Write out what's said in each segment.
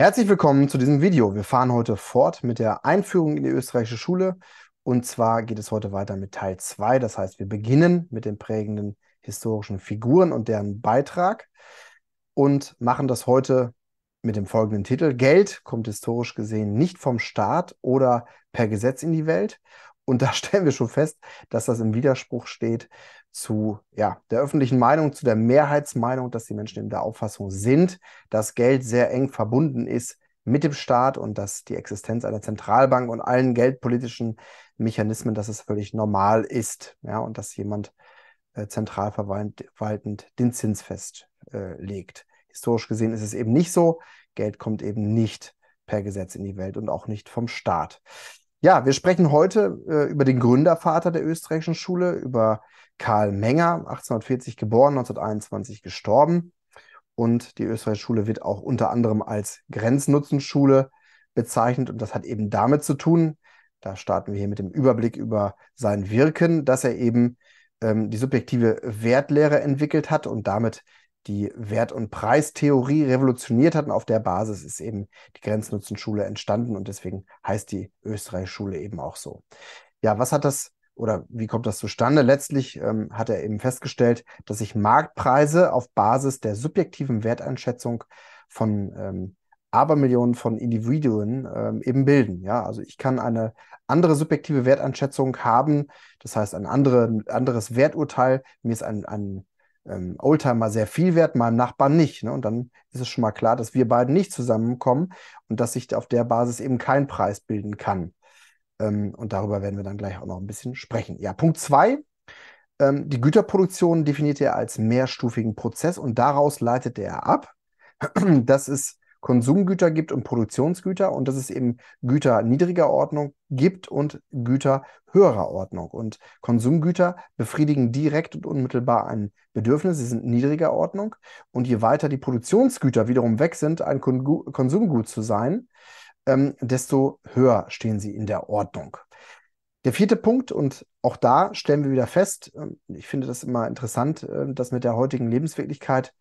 Herzlich willkommen zu diesem Video. Wir fahren heute fort mit der Einführung in die österreichische Schule. Und zwar geht es heute weiter mit Teil 2. Das heißt, wir beginnen mit den prägenden historischen Figuren und deren Beitrag und machen das heute mit dem folgenden Titel. Geld kommt historisch gesehen nicht vom Staat oder per Gesetz in die Welt. Und da stellen wir schon fest, dass das im Widerspruch steht zu ja, der öffentlichen Meinung, zu der Mehrheitsmeinung, dass die Menschen in der Auffassung sind, dass Geld sehr eng verbunden ist mit dem Staat und dass die Existenz einer Zentralbank und allen geldpolitischen Mechanismen, dass es völlig normal ist, ja, und dass jemand äh, zentral verwaltend den Zins festlegt. Äh, Historisch gesehen ist es eben nicht so. Geld kommt eben nicht per Gesetz in die Welt und auch nicht vom Staat. Ja, wir sprechen heute äh, über den Gründervater der österreichischen Schule, über Karl Menger, 1840 geboren, 1921 gestorben. Und die Österreichische Schule wird auch unter anderem als Grenznutzenschule bezeichnet. Und das hat eben damit zu tun, da starten wir hier mit dem Überblick über sein Wirken, dass er eben ähm, die subjektive Wertlehre entwickelt hat und damit die Wert- und Preistheorie revolutioniert hat. Und auf der Basis ist eben die Grenznutzenschule entstanden und deswegen heißt die Österreich-Schule eben auch so. Ja, was hat das oder wie kommt das zustande? Letztlich ähm, hat er eben festgestellt, dass sich Marktpreise auf Basis der subjektiven Werteinschätzung von ähm, Abermillionen von Individuen ähm, eben bilden. Ja, also ich kann eine andere subjektive Werteinschätzung haben, das heißt ein andere, anderes Werturteil. Mir ist ein, ein ähm, Oldtimer sehr viel wert, meinem Nachbarn nicht. Ne? Und dann ist es schon mal klar, dass wir beiden nicht zusammenkommen und dass sich auf der Basis eben kein Preis bilden kann. Ähm, und darüber werden wir dann gleich auch noch ein bisschen sprechen. Ja, Punkt zwei. Ähm, die Güterproduktion definiert er als mehrstufigen Prozess und daraus leitet er ab, dass es Konsumgüter gibt und Produktionsgüter und dass es eben Güter niedriger Ordnung gibt und Güter höherer Ordnung. Und Konsumgüter befriedigen direkt und unmittelbar ein Bedürfnis, sie sind niedriger Ordnung. Und je weiter die Produktionsgüter wiederum weg sind, ein Konsumgut zu sein, ähm, desto höher stehen sie in der Ordnung. Der vierte Punkt, und auch da stellen wir wieder fest, ähm, ich finde das immer interessant, äh, das mit der heutigen Lebenswirklichkeit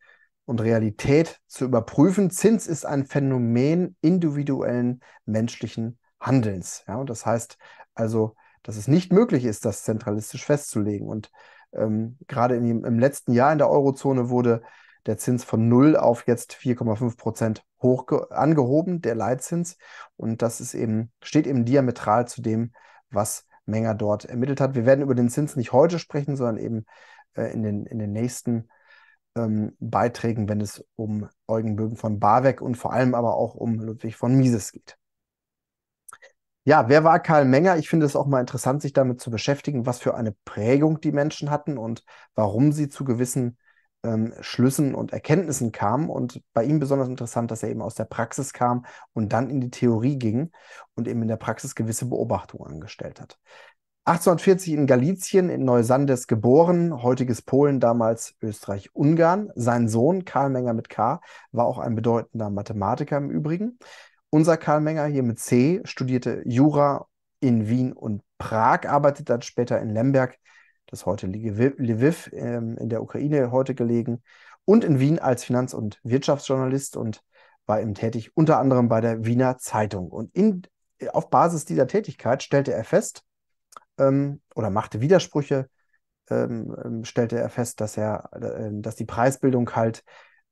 und Realität zu überprüfen. Zins ist ein Phänomen individuellen menschlichen Handelns. Ja, und das heißt also, dass es nicht möglich ist, das zentralistisch festzulegen. Und ähm, gerade in, im letzten Jahr in der Eurozone wurde der Zins von 0 auf jetzt 4,5 Prozent hoch angehoben, der Leitzins. Und das ist eben, steht eben diametral zu dem, was Menger dort ermittelt hat. Wir werden über den Zins nicht heute sprechen, sondern eben äh, in, den, in den nächsten ähm, Beiträgen, wenn es um Eugen Böhm von Barweg und vor allem aber auch um Ludwig von Mises geht. Ja, wer war Karl Menger? Ich finde es auch mal interessant, sich damit zu beschäftigen, was für eine Prägung die Menschen hatten und warum sie zu gewissen ähm, Schlüssen und Erkenntnissen kam. Und bei ihm besonders interessant, dass er eben aus der Praxis kam und dann in die Theorie ging und eben in der Praxis gewisse Beobachtungen angestellt hat. 1840 in Galizien in Neusandes geboren, heutiges Polen, damals Österreich-Ungarn. Sein Sohn Karl Menger mit K war auch ein bedeutender Mathematiker im Übrigen. Unser Karl Menger hier mit C studierte Jura in Wien und Prag, arbeitet dann später in Lemberg das heute Lviv ähm, in der Ukraine heute gelegen, und in Wien als Finanz- und Wirtschaftsjournalist und war eben tätig unter anderem bei der Wiener Zeitung. Und in, äh, auf Basis dieser Tätigkeit stellte er fest ähm, oder machte Widersprüche, ähm, ähm, stellte er fest, dass er, äh, dass die Preisbildung halt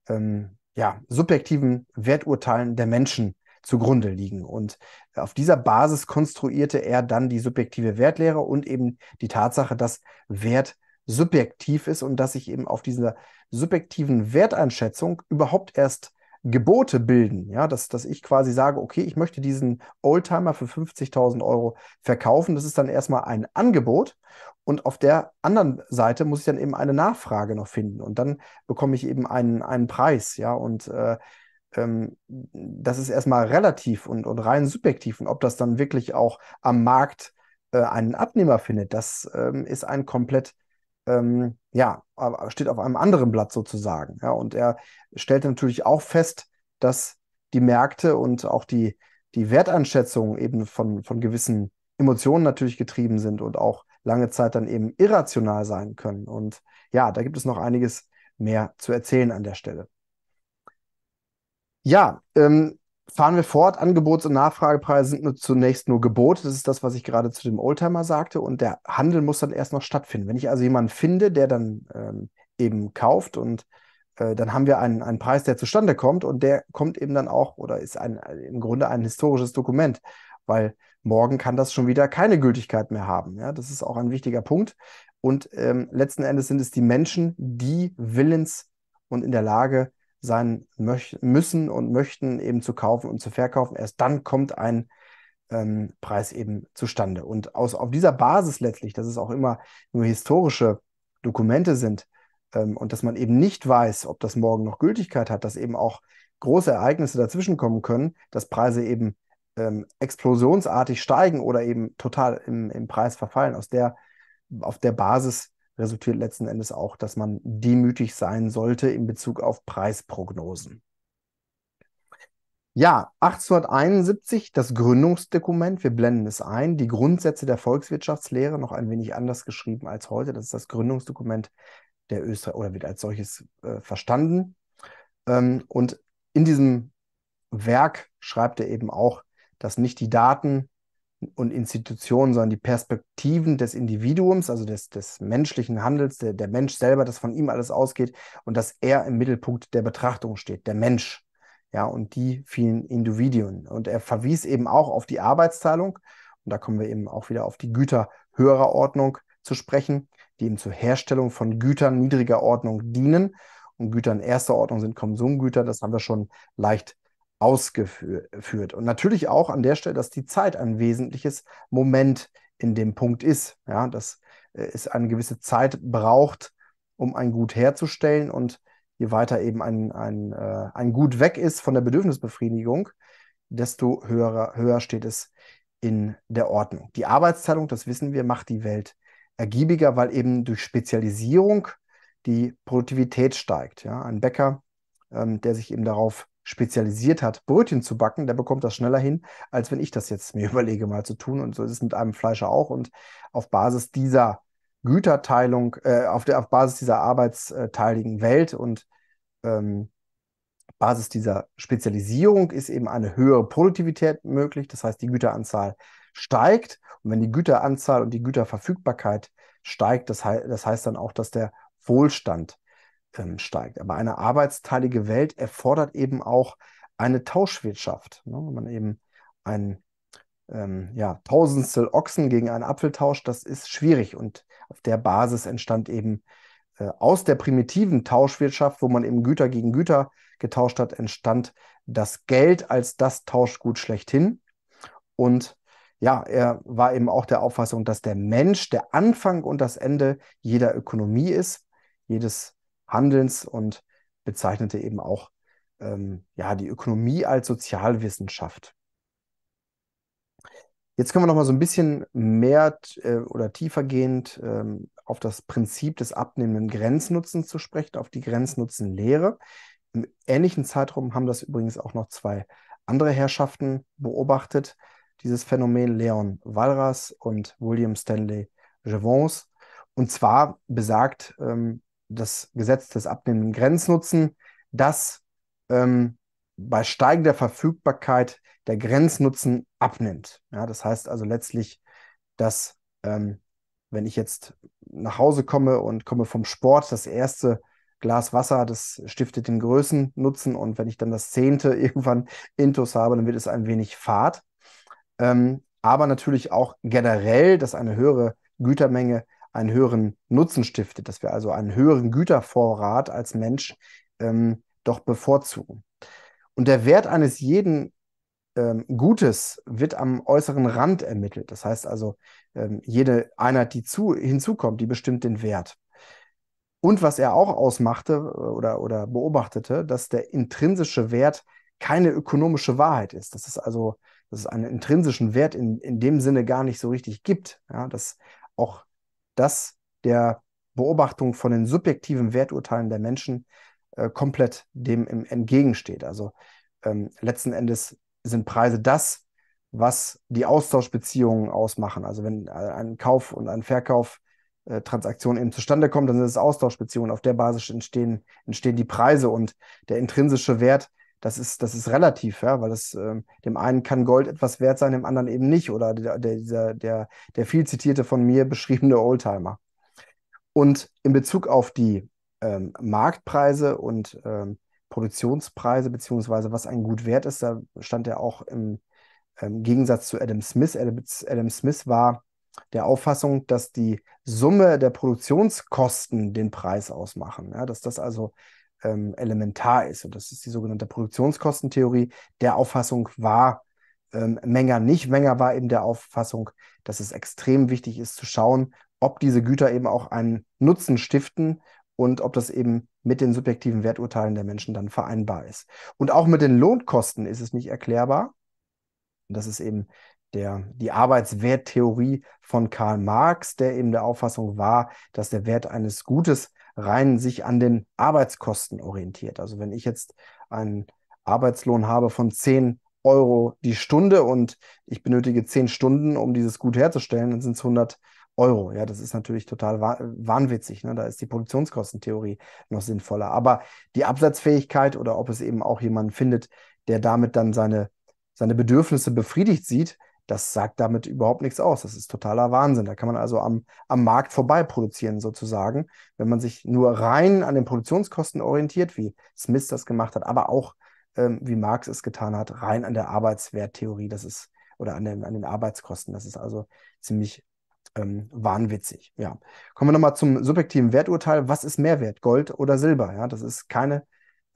ähm, ja, subjektiven Werturteilen der Menschen zugrunde liegen. Und äh, auf dieser Basis konstruierte er dann die subjektive Wertlehre und eben die Tatsache, dass Wert subjektiv ist und dass sich eben auf dieser subjektiven Werteinschätzung überhaupt erst Gebote bilden, ja, dass, dass ich quasi sage, okay, ich möchte diesen Oldtimer für 50.000 Euro verkaufen. Das ist dann erstmal ein Angebot. Und auf der anderen Seite muss ich dann eben eine Nachfrage noch finden. Und dann bekomme ich eben einen, einen Preis, ja. Und äh, ähm, das ist erstmal relativ und, und rein subjektiv. Und ob das dann wirklich auch am Markt äh, einen Abnehmer findet, das ähm, ist ein komplett, ähm, ja, steht auf einem anderen Blatt sozusagen. Ja, und er stellt natürlich auch fest, dass die Märkte und auch die, die Werteinschätzungen eben von, von gewissen Emotionen natürlich getrieben sind und auch lange Zeit dann eben irrational sein können. Und ja, da gibt es noch einiges mehr zu erzählen an der Stelle. Ja, ähm, fahren wir fort. Angebots- und Nachfragepreise sind nur zunächst nur Gebote. Das ist das, was ich gerade zu dem Oldtimer sagte. Und der Handel muss dann erst noch stattfinden. Wenn ich also jemanden finde, der dann ähm, eben kauft und äh, dann haben wir einen, einen Preis, der zustande kommt und der kommt eben dann auch oder ist ein, äh, im Grunde ein historisches Dokument, weil morgen kann das schon wieder keine Gültigkeit mehr haben. Ja, das ist auch ein wichtiger Punkt. Und ähm, letzten Endes sind es die Menschen, die willens und in der Lage sein müssen und möchten, eben zu kaufen und zu verkaufen. Erst dann kommt ein ähm, Preis eben zustande. Und aus, auf dieser Basis letztlich, dass es auch immer nur historische Dokumente sind ähm, und dass man eben nicht weiß, ob das morgen noch Gültigkeit hat, dass eben auch große Ereignisse dazwischen kommen können, dass Preise eben ähm, explosionsartig steigen oder eben total im, im Preis verfallen. Aus der, auf der Basis resultiert letzten Endes auch, dass man demütig sein sollte in Bezug auf Preisprognosen. Ja, 1871, das Gründungsdokument, wir blenden es ein, die Grundsätze der Volkswirtschaftslehre, noch ein wenig anders geschrieben als heute, das ist das Gründungsdokument der Österreich oder wird als solches äh, verstanden. Ähm, und in diesem Werk schreibt er eben auch, dass nicht die Daten und Institutionen, sondern die Perspektiven des Individuums, also des, des menschlichen Handels, der, der Mensch selber, dass von ihm alles ausgeht und dass er im Mittelpunkt der Betrachtung steht, der Mensch, ja, und die vielen Individuen. Und er verwies eben auch auf die Arbeitsteilung, und da kommen wir eben auch wieder auf die Güter höherer Ordnung zu sprechen, die eben zur Herstellung von Gütern niedriger Ordnung dienen. Und Gütern erster Ordnung sind Konsumgüter, das haben wir schon leicht ausgeführt. Und natürlich auch an der Stelle, dass die Zeit ein wesentliches Moment in dem Punkt ist. Ja, dass äh, es eine gewisse Zeit braucht, um ein Gut herzustellen. Und je weiter eben ein, ein, äh, ein Gut weg ist von der Bedürfnisbefriedigung, desto höher, höher steht es in der Ordnung. Die Arbeitsteilung, das wissen wir, macht die Welt ergiebiger, weil eben durch Spezialisierung die Produktivität steigt. Ja, ein Bäcker, ähm, der sich eben darauf spezialisiert hat, Brötchen zu backen, der bekommt das schneller hin, als wenn ich das jetzt mir überlege, mal zu tun. Und so ist es mit einem Fleischer auch. Und auf Basis dieser Güterteilung, äh, auf, der, auf Basis dieser arbeitsteiligen Welt und ähm, Basis dieser Spezialisierung ist eben eine höhere Produktivität möglich. Das heißt, die Güteranzahl steigt. Und wenn die Güteranzahl und die Güterverfügbarkeit steigt, das, he das heißt dann auch, dass der Wohlstand ähm, steigt. Aber eine arbeitsteilige Welt erfordert eben auch eine Tauschwirtschaft. Ne? Wenn man eben ein ähm, ja, Tausendstel Ochsen gegen einen Apfel tauscht, das ist schwierig. Und auf der Basis entstand eben äh, aus der primitiven Tauschwirtschaft, wo man eben Güter gegen Güter getauscht hat, entstand das Geld als das Tauschgut schlechthin. Und ja, er war eben auch der Auffassung, dass der Mensch der Anfang und das Ende jeder Ökonomie ist, jedes Handelns und bezeichnete eben auch ähm, ja, die Ökonomie als Sozialwissenschaft. Jetzt können wir noch mal so ein bisschen mehr äh, oder tiefergehend ähm, auf das Prinzip des abnehmenden Grenznutzens zu sprechen, auf die Grenznutzenlehre. Im ähnlichen Zeitraum haben das übrigens auch noch zwei andere Herrschaften beobachtet, dieses Phänomen Leon Walras und William Stanley Gervons. Und zwar besagt ähm, das Gesetz des abnehmenden Grenznutzen, dass ähm, bei steigender Verfügbarkeit der Grenznutzen abnimmt. Ja, das heißt also letztlich, dass ähm, wenn ich jetzt nach Hause komme und komme vom Sport, das erste Glas Wasser, das stiftet den Größennutzen und wenn ich dann das zehnte irgendwann intus habe, dann wird es ein wenig fad. Ähm, aber natürlich auch generell, dass eine höhere Gütermenge einen höheren Nutzen stiftet, dass wir also einen höheren Gütervorrat als Mensch ähm, doch bevorzugen. Und der Wert eines jeden ähm, Gutes wird am äußeren Rand ermittelt. Das heißt also, ähm, jede Einheit, die zu, hinzukommt, die bestimmt den Wert. Und was er auch ausmachte äh, oder, oder beobachtete, dass der intrinsische Wert keine ökonomische Wahrheit ist. Das ist also, dass es einen intrinsischen Wert in, in dem Sinne gar nicht so richtig gibt. Ja, dass auch das der Beobachtung von den subjektiven Werturteilen der Menschen äh, komplett dem entgegensteht. Also ähm, letzten Endes sind Preise das, was die Austauschbeziehungen ausmachen. Also wenn äh, ein Kauf und ein Verkauf äh, Transaktion eben zustande kommt, dann sind es Austauschbeziehungen. Auf der Basis entstehen, entstehen die Preise und der intrinsische Wert das ist, das ist relativ, ja, weil das ähm, dem einen kann Gold etwas wert sein, dem anderen eben nicht. Oder der, der, der, der viel zitierte von mir beschriebene Oldtimer. Und in Bezug auf die ähm, Marktpreise und ähm, Produktionspreise, beziehungsweise was ein Gut wert ist, da stand er auch im, im Gegensatz zu Adam Smith. Adam, Adam Smith war der Auffassung, dass die Summe der Produktionskosten den Preis ausmachen. Ja, dass das also ähm, elementar ist. Und das ist die sogenannte Produktionskostentheorie. Der Auffassung war ähm, Menger nicht. Menger war eben der Auffassung, dass es extrem wichtig ist zu schauen, ob diese Güter eben auch einen Nutzen stiften und ob das eben mit den subjektiven Werturteilen der Menschen dann vereinbar ist. Und auch mit den Lohnkosten ist es nicht erklärbar. Und das ist eben der, die Arbeitswerttheorie von Karl Marx, der eben der Auffassung war, dass der Wert eines Gutes rein sich an den Arbeitskosten orientiert. Also wenn ich jetzt einen Arbeitslohn habe von 10 Euro die Stunde und ich benötige 10 Stunden, um dieses Gut herzustellen, dann sind es 100 Euro. Ja, das ist natürlich total wah wahnwitzig. Ne? Da ist die Produktionskostentheorie noch sinnvoller. Aber die Absatzfähigkeit oder ob es eben auch jemanden findet, der damit dann seine, seine Bedürfnisse befriedigt sieht, das sagt damit überhaupt nichts aus. Das ist totaler Wahnsinn. Da kann man also am, am Markt vorbei produzieren sozusagen, wenn man sich nur rein an den Produktionskosten orientiert, wie Smith das gemacht hat, aber auch ähm, wie Marx es getan hat, rein an der Arbeitswerttheorie. Das ist oder an den, an den Arbeitskosten. Das ist also ziemlich ähm, wahnwitzig. Ja. Kommen wir nochmal zum subjektiven Werturteil. Was ist Mehrwert, Gold oder Silber? Ja, das ist keine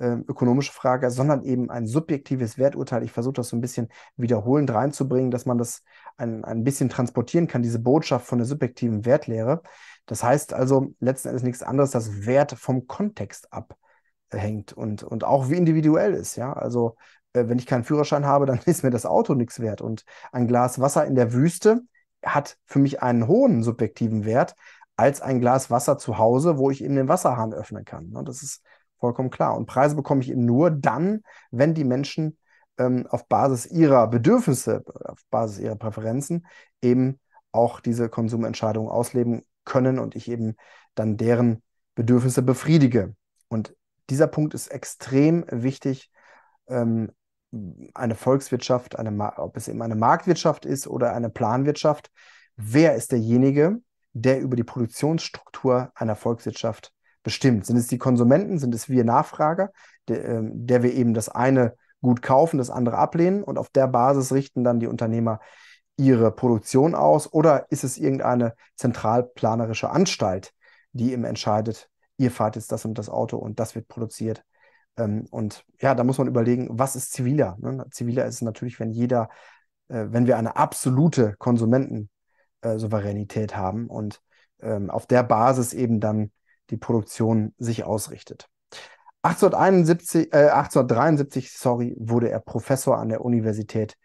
ähm, ökonomische Frage, sondern eben ein subjektives Werturteil. Ich versuche das so ein bisschen wiederholend reinzubringen, dass man das ein, ein bisschen transportieren kann, diese Botschaft von der subjektiven Wertlehre. Das heißt also letzten Endes nichts anderes, dass Wert vom Kontext abhängt und, und auch wie individuell ist. Ja? Also äh, wenn ich keinen Führerschein habe, dann ist mir das Auto nichts wert. Und ein Glas Wasser in der Wüste hat für mich einen hohen subjektiven Wert als ein Glas Wasser zu Hause, wo ich eben den Wasserhahn öffnen kann. Und ne? das ist Vollkommen klar. Und Preise bekomme ich eben nur dann, wenn die Menschen ähm, auf Basis ihrer Bedürfnisse, auf Basis ihrer Präferenzen eben auch diese Konsumentscheidungen ausleben können und ich eben dann deren Bedürfnisse befriedige. Und dieser Punkt ist extrem wichtig. Ähm, eine Volkswirtschaft, eine, ob es eben eine Marktwirtschaft ist oder eine Planwirtschaft, wer ist derjenige, der über die Produktionsstruktur einer Volkswirtschaft bestimmt? Sind es die Konsumenten? Sind es wir Nachfrager, der, ähm, der wir eben das eine gut kaufen, das andere ablehnen? Und auf der Basis richten dann die Unternehmer ihre Produktion aus? Oder ist es irgendeine zentralplanerische Anstalt, die eben entscheidet, ihr fahrt jetzt das und das Auto und das wird produziert? Ähm, und ja, da muss man überlegen, was ist ziviler? Ne? Ziviler ist natürlich, wenn jeder, äh, wenn wir eine absolute Konsumentensouveränität äh, haben und ähm, auf der Basis eben dann die Produktion sich ausrichtet. 1871, äh, 1873 sorry, wurde er Professor an der Universität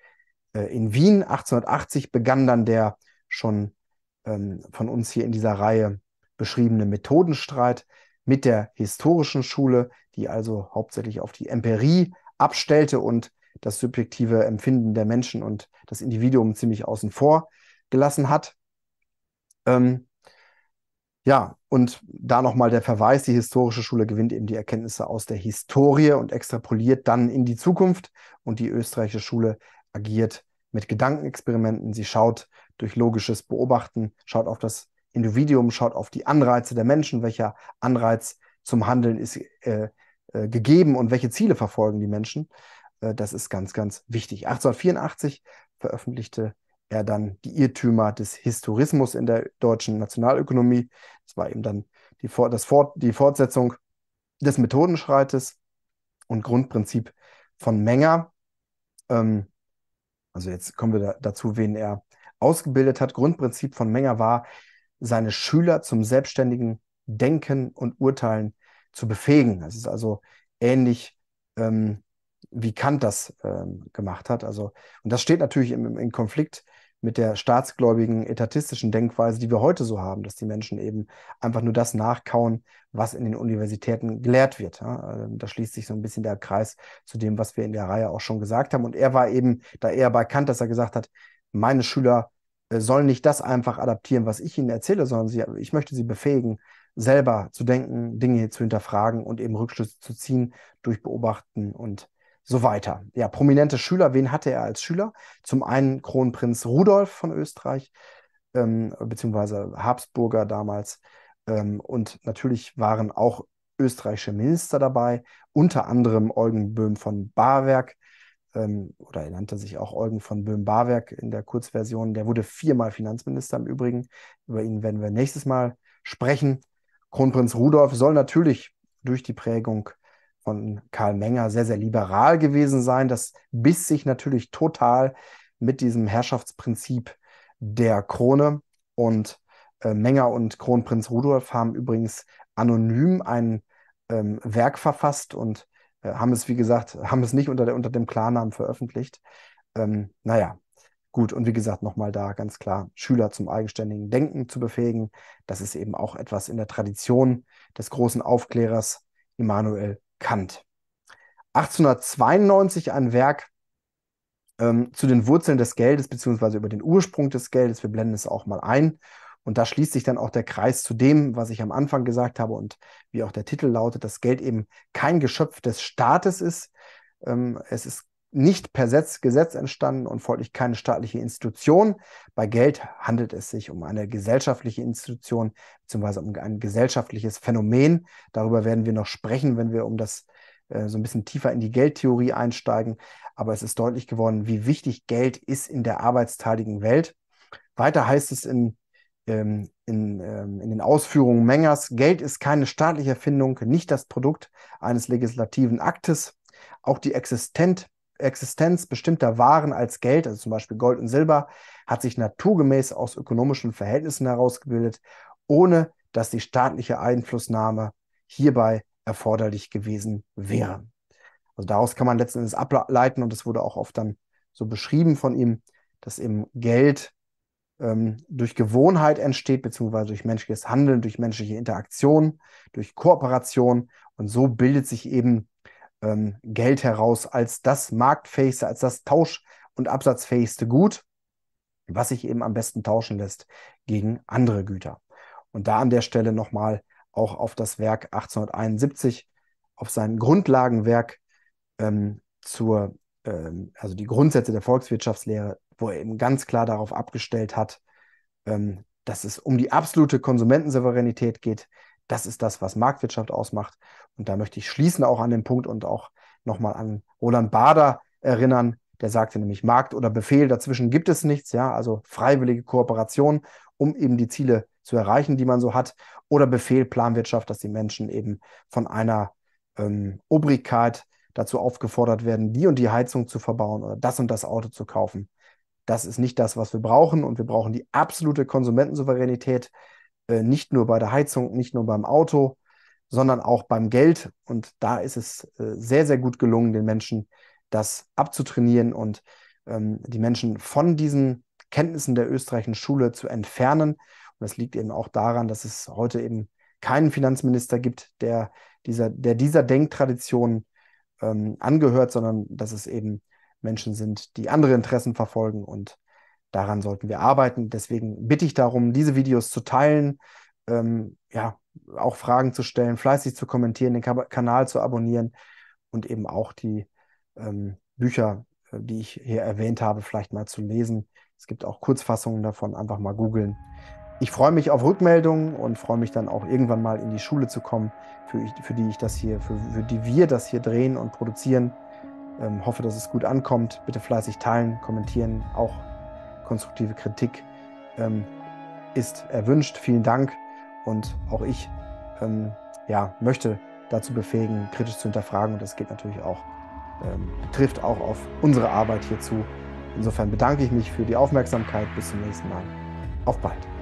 äh, in Wien. 1880 begann dann der schon ähm, von uns hier in dieser Reihe beschriebene Methodenstreit mit der historischen Schule, die also hauptsächlich auf die Empirie abstellte und das subjektive Empfinden der Menschen und das Individuum ziemlich außen vor gelassen hat. Ähm, ja, und da nochmal der Verweis, die historische Schule gewinnt eben die Erkenntnisse aus der Historie und extrapoliert dann in die Zukunft. Und die österreichische Schule agiert mit Gedankenexperimenten. Sie schaut durch logisches Beobachten, schaut auf das Individuum, schaut auf die Anreize der Menschen, welcher Anreiz zum Handeln ist äh, äh, gegeben und welche Ziele verfolgen die Menschen. Äh, das ist ganz, ganz wichtig. 1884 veröffentlichte er dann die Irrtümer des Historismus in der deutschen Nationalökonomie. Das war eben dann die, For das Fort die Fortsetzung des Methodenschreites und Grundprinzip von Menger. Ähm, also jetzt kommen wir da dazu, wen er ausgebildet hat. Grundprinzip von Menger war, seine Schüler zum selbstständigen Denken und Urteilen zu befähigen. Das ist also ähnlich ähm, wie Kant das ähm, gemacht hat. Also, und das steht natürlich im, im Konflikt mit der staatsgläubigen, etatistischen Denkweise, die wir heute so haben, dass die Menschen eben einfach nur das nachkauen, was in den Universitäten gelehrt wird. Ähm, da schließt sich so ein bisschen der Kreis zu dem, was wir in der Reihe auch schon gesagt haben. Und er war eben da eher bei Kant, dass er gesagt hat, meine Schüler äh, sollen nicht das einfach adaptieren, was ich ihnen erzähle, sondern sie, ich möchte sie befähigen, selber zu denken, Dinge zu hinterfragen und eben Rückschlüsse zu ziehen durch Beobachten und so weiter. Ja, prominente Schüler, wen hatte er als Schüler? Zum einen Kronprinz Rudolf von Österreich, ähm, beziehungsweise Habsburger damals. Ähm, und natürlich waren auch österreichische Minister dabei, unter anderem Eugen Böhm von Barwerk, ähm, oder er nannte sich auch Eugen von Böhm-Barwerk in der Kurzversion. Der wurde viermal Finanzminister im Übrigen. Über ihn werden wir nächstes Mal sprechen. Kronprinz Rudolf soll natürlich durch die Prägung von Karl Menger sehr, sehr liberal gewesen sein. Das biss sich natürlich total mit diesem Herrschaftsprinzip der Krone. Und äh, Menger und Kronprinz Rudolf haben übrigens anonym ein ähm, Werk verfasst und äh, haben es, wie gesagt, haben es nicht unter, der, unter dem Klarnamen veröffentlicht. Ähm, naja, gut. Und wie gesagt, nochmal da ganz klar, Schüler zum eigenständigen Denken zu befähigen. Das ist eben auch etwas in der Tradition des großen Aufklärers Immanuel Kant. 1892 ein Werk ähm, zu den Wurzeln des Geldes, beziehungsweise über den Ursprung des Geldes. Wir blenden es auch mal ein. Und da schließt sich dann auch der Kreis zu dem, was ich am Anfang gesagt habe und wie auch der Titel lautet, dass Geld eben kein Geschöpf des Staates ist. Ähm, es ist nicht per Setz, Gesetz entstanden und folglich keine staatliche Institution. Bei Geld handelt es sich um eine gesellschaftliche Institution bzw. um ein gesellschaftliches Phänomen. Darüber werden wir noch sprechen, wenn wir um das äh, so ein bisschen tiefer in die Geldtheorie einsteigen. Aber es ist deutlich geworden, wie wichtig Geld ist in der arbeitsteiligen Welt. Weiter heißt es in, ähm, in, ähm, in den Ausführungen Mengers, Geld ist keine staatliche Erfindung, nicht das Produkt eines legislativen Aktes. Auch die existent Existenz bestimmter Waren als Geld, also zum Beispiel Gold und Silber, hat sich naturgemäß aus ökonomischen Verhältnissen herausgebildet, ohne dass die staatliche Einflussnahme hierbei erforderlich gewesen wäre. Also daraus kann man letzten Endes ableiten, und das wurde auch oft dann so beschrieben von ihm, dass eben Geld ähm, durch Gewohnheit entsteht, beziehungsweise durch menschliches Handeln, durch menschliche Interaktion, durch Kooperation. Und so bildet sich eben ähm, Geld heraus als das marktfähigste, als das tausch- und absatzfähigste Gut, was sich eben am besten tauschen lässt gegen andere Güter. Und da an der Stelle nochmal auch auf das Werk 1871, auf sein Grundlagenwerk ähm, zur, ähm, also die Grundsätze der Volkswirtschaftslehre, wo er eben ganz klar darauf abgestellt hat, ähm, dass es um die absolute Konsumentensouveränität geht, das ist das, was Marktwirtschaft ausmacht. Und da möchte ich schließen auch an den Punkt und auch nochmal an Roland Bader erinnern, der sagte nämlich Markt oder Befehl, dazwischen gibt es nichts, ja, also freiwillige Kooperation, um eben die Ziele zu erreichen, die man so hat, oder Befehl, Planwirtschaft, dass die Menschen eben von einer ähm, Obrigkeit dazu aufgefordert werden, die und die Heizung zu verbauen oder das und das Auto zu kaufen. Das ist nicht das, was wir brauchen und wir brauchen die absolute Konsumentensouveränität, äh, nicht nur bei der Heizung, nicht nur beim Auto, sondern auch beim Geld. Und da ist es äh, sehr, sehr gut gelungen, den Menschen das abzutrainieren und ähm, die Menschen von diesen Kenntnissen der österreichischen Schule zu entfernen. Und das liegt eben auch daran, dass es heute eben keinen Finanzminister gibt, der dieser, der dieser Denktradition ähm, angehört, sondern dass es eben Menschen sind, die andere Interessen verfolgen und Daran sollten wir arbeiten. Deswegen bitte ich darum, diese Videos zu teilen, ähm, ja, auch Fragen zu stellen, fleißig zu kommentieren, den Kanal zu abonnieren und eben auch die ähm, Bücher, äh, die ich hier erwähnt habe, vielleicht mal zu lesen. Es gibt auch Kurzfassungen davon, einfach mal googeln. Ich freue mich auf Rückmeldungen und freue mich dann auch irgendwann mal in die Schule zu kommen, für, ich, für die ich das hier, für, für, die wir das hier drehen und produzieren. Ähm, hoffe, dass es gut ankommt. Bitte fleißig teilen, kommentieren, auch konstruktive Kritik ähm, ist erwünscht. Vielen Dank. Und auch ich ähm, ja, möchte dazu befähigen, kritisch zu hinterfragen. Und das geht natürlich auch, ähm, trifft auch auf unsere Arbeit hier zu. Insofern bedanke ich mich für die Aufmerksamkeit. Bis zum nächsten Mal. Auf bald.